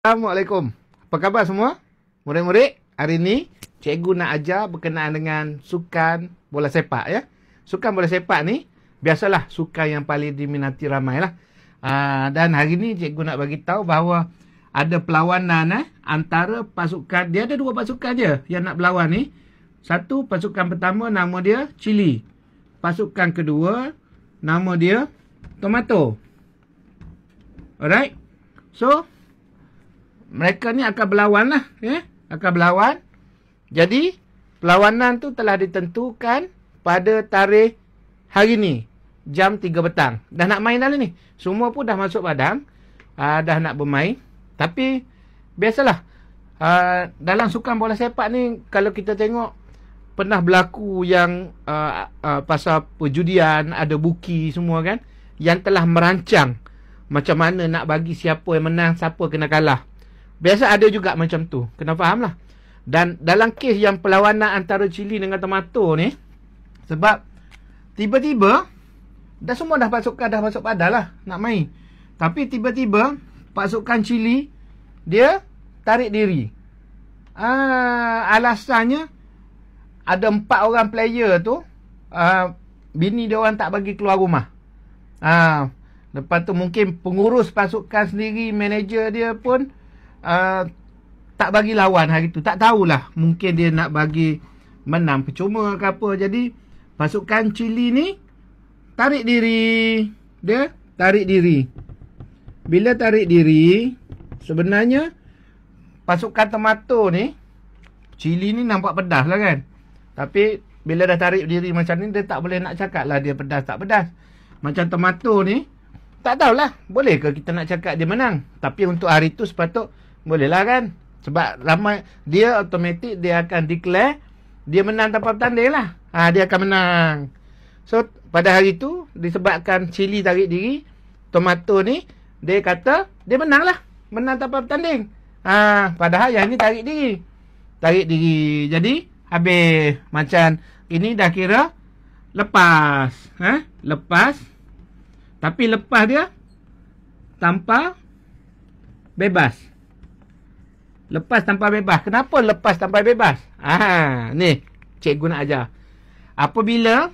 Assalamualaikum. Apa khabar semua? Murid-murid, hari ini cikgu nak ajar berkenaan dengan sukan bola sepak ya. Sukan bola sepak ni biasalah sukan yang paling diminati ramai lah. Aa, ah, dan hari ini cikgu nak bagi tahu bahawa ada perlawanan eh, antara pasukan. Dia ada dua pasukan je yang nak berlawan ni. Satu pasukan pertama nama dia Chili. Pasukan kedua nama dia Tomato. Alright. So, mereka ni akan berlawan lah. Eh? Akan berlawan. Jadi, perlawanan tu telah ditentukan pada tarikh hari ni. Jam 3 petang. Dah nak main dah lah ni. Semua pun dah masuk padang. Uh, dah nak bermain. Tapi, biasalah. Uh, dalam sukan bola sepak ni, kalau kita tengok, pernah berlaku yang uh, uh, pasal perjudian, ada buki semua kan. Yang telah merancang macam mana nak bagi siapa yang menang, siapa kena kalah. Biasa ada juga macam tu. Kena faham lah. Dan dalam kes yang perlawanan antara cili dengan tomato ni. Sebab tiba-tiba. Dah semua dah pasukan dah masuk padah lah. Nak main. Tapi tiba-tiba pasukan cili. Dia tarik diri. Ah alasannya. Ada empat orang player tu. Uh, bini dia orang tak bagi keluar rumah. Ah lepas tu mungkin pengurus pasukan sendiri. Manager dia pun. Ah, tak bagi lawan hari tu. Tak tahulah mungkin dia nak bagi menang percuma ke apa. Jadi pasukan Chili ni tarik diri. Dia tarik diri. Bila tarik diri, sebenarnya pasukan tomato ni, Chili ni nampak pedas lah kan. Tapi bila dah tarik diri macam ni, dia tak boleh nak cakap lah dia pedas tak pedas. Macam tomato ni, tak tahulah boleh ke kita nak cakap dia menang. Tapi untuk hari tu sepatutnya Bolehlah kan? Sebab ramai dia automatik dia akan declare dia menang tanpa bertanding lah. Ha, dia akan menang. So pada hari tu disebabkan cili tarik diri Tomato ni dia kata dia menang lah. Menang tanpa bertanding. Ha, padahal yang ni tarik diri. Tarik diri. Jadi habis macam ini dah kira lepas. Ha? Lepas. Tapi lepas dia tanpa bebas. Lepas tanpa bebas. Kenapa lepas tanpa bebas? Ah, ni cikgu nak ajar. Apabila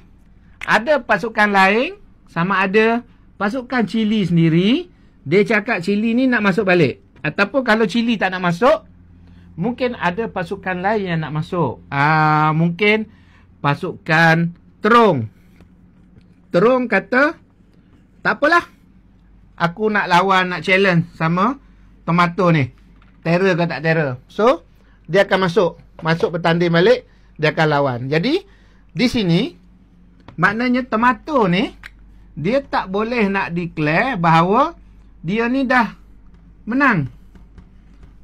ada pasukan lain sama ada pasukan Chili sendiri, dia cakap Chili ni nak masuk balik. Ataupun kalau Chili tak nak masuk, mungkin ada pasukan lain yang nak masuk. Ah, mungkin pasukan Terong. Terong kata, tak apalah. Aku nak lawan, nak challenge sama tomato ni terror ke tak terror. So, dia akan masuk. Masuk bertanding balik, dia akan lawan. Jadi, di sini, maknanya tomato ni, dia tak boleh nak declare bahawa dia ni dah menang.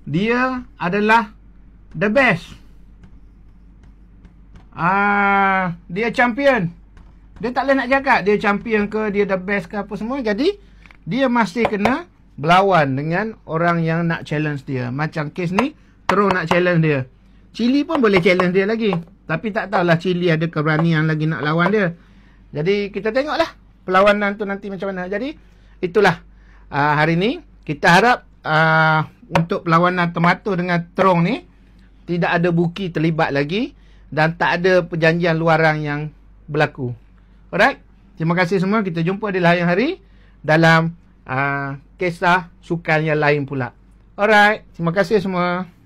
Dia adalah the best. Ah, Dia champion. Dia tak boleh nak jaga dia champion ke, dia the best ke apa semua. Jadi, dia masih kena berlawan dengan orang yang nak challenge dia. Macam kes ni, terus nak challenge dia. Chili pun boleh challenge dia lagi. Tapi tak tahulah Chili ada keberanian lagi nak lawan dia. Jadi, kita tengoklah perlawanan tu nanti macam mana. Jadi, itulah uh, hari ni. Kita harap uh, untuk perlawanan Tomato dengan Terong ni, tidak ada buki terlibat lagi dan tak ada perjanjian luaran yang berlaku. Alright? Terima kasih semua. Kita jumpa di lain hari dalam uh, kisah sukan yang lain pula. Alright, terima kasih semua.